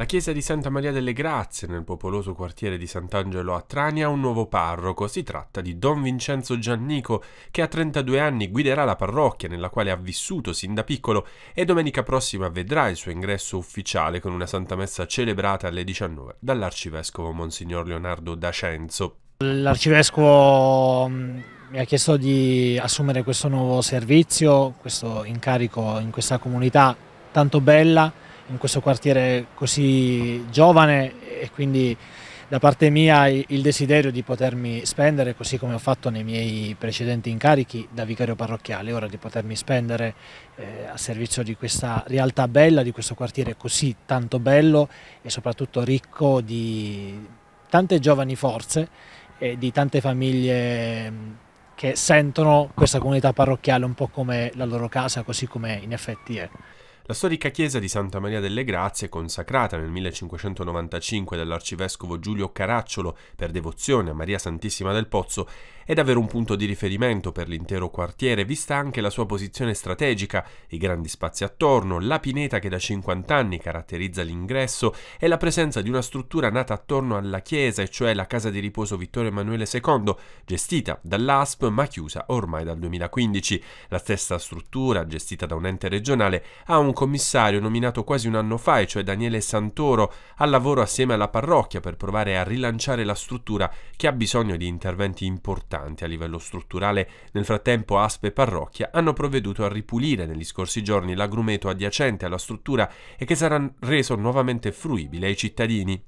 La chiesa di Santa Maria delle Grazie, nel popoloso quartiere di Sant'Angelo a Trani, ha un nuovo parroco. Si tratta di Don Vincenzo Giannico, che a 32 anni guiderà la parrocchia nella quale ha vissuto sin da piccolo e domenica prossima vedrà il suo ingresso ufficiale con una Santa Messa celebrata alle 19 dall'arcivescovo Monsignor Leonardo D'Acenzo. L'arcivescovo mm, mi ha chiesto di assumere questo nuovo servizio, questo incarico in questa comunità tanto bella in questo quartiere così giovane e quindi da parte mia il desiderio di potermi spendere, così come ho fatto nei miei precedenti incarichi da vicario parrocchiale, ora di potermi spendere eh, a servizio di questa realtà bella, di questo quartiere così tanto bello e soprattutto ricco di tante giovani forze e di tante famiglie mm, che sentono questa comunità parrocchiale un po' come la loro casa, così come in effetti è. La storica chiesa di Santa Maria delle Grazie, consacrata nel 1595 dall'arcivescovo Giulio Caracciolo per devozione a Maria Santissima del Pozzo, è davvero un punto di riferimento per l'intero quartiere, vista anche la sua posizione strategica, i grandi spazi attorno, la pineta che da 50 anni caratterizza l'ingresso e la presenza di una struttura nata attorno alla chiesa, e cioè la casa di riposo Vittorio Emanuele II, gestita dall'ASP ma chiusa ormai dal 2015. La stessa struttura, gestita da un ente regionale, ha un un commissario nominato quasi un anno fa, e cioè Daniele Santoro, al lavoro assieme alla parrocchia per provare a rilanciare la struttura che ha bisogno di interventi importanti a livello strutturale. Nel frattempo Aspe e Parrocchia hanno provveduto a ripulire negli scorsi giorni l'agrumeto adiacente alla struttura e che sarà reso nuovamente fruibile ai cittadini.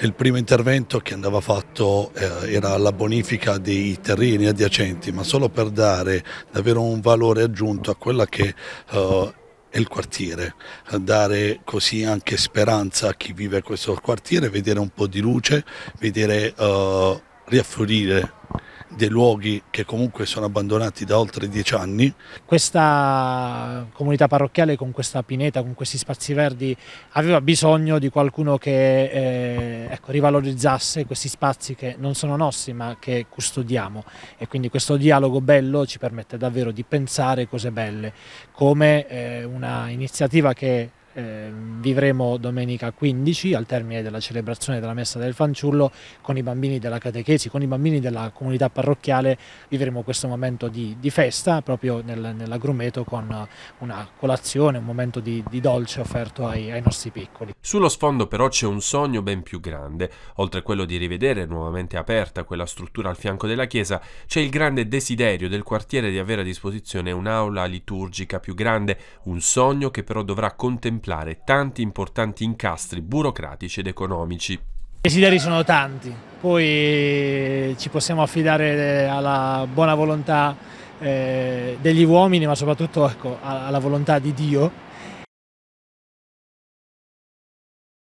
Il primo intervento che andava fatto eh, era la bonifica dei terreni adiacenti, ma solo per dare davvero un valore aggiunto a quella che eh, e il quartiere, dare così anche speranza a chi vive questo quartiere, vedere un po' di luce, vedere uh, riaffluire dei luoghi che comunque sono abbandonati da oltre dieci anni. Questa comunità parrocchiale con questa pineta, con questi spazi verdi, aveva bisogno di qualcuno che eh, ecco, rivalorizzasse questi spazi che non sono nostri ma che custodiamo e quindi questo dialogo bello ci permette davvero di pensare cose belle, come eh, una iniziativa che eh, vivremo domenica 15 al termine della celebrazione della messa del fanciullo con i bambini della catechesi, con i bambini della comunità parrocchiale vivremo questo momento di, di festa proprio nel, nell'agrumeto con una colazione, un momento di, di dolce offerto ai, ai nostri piccoli. Sullo sfondo però c'è un sogno ben più grande, oltre a quello di rivedere nuovamente aperta quella struttura al fianco della chiesa, c'è il grande desiderio del quartiere di avere a disposizione un'aula liturgica più grande, un sogno che però dovrà contemplare contemplare tanti importanti incastri burocratici ed economici. I desideri sono tanti, poi ci possiamo affidare eh, alla buona volontà eh, degli uomini, ma soprattutto ecco, alla volontà di Dio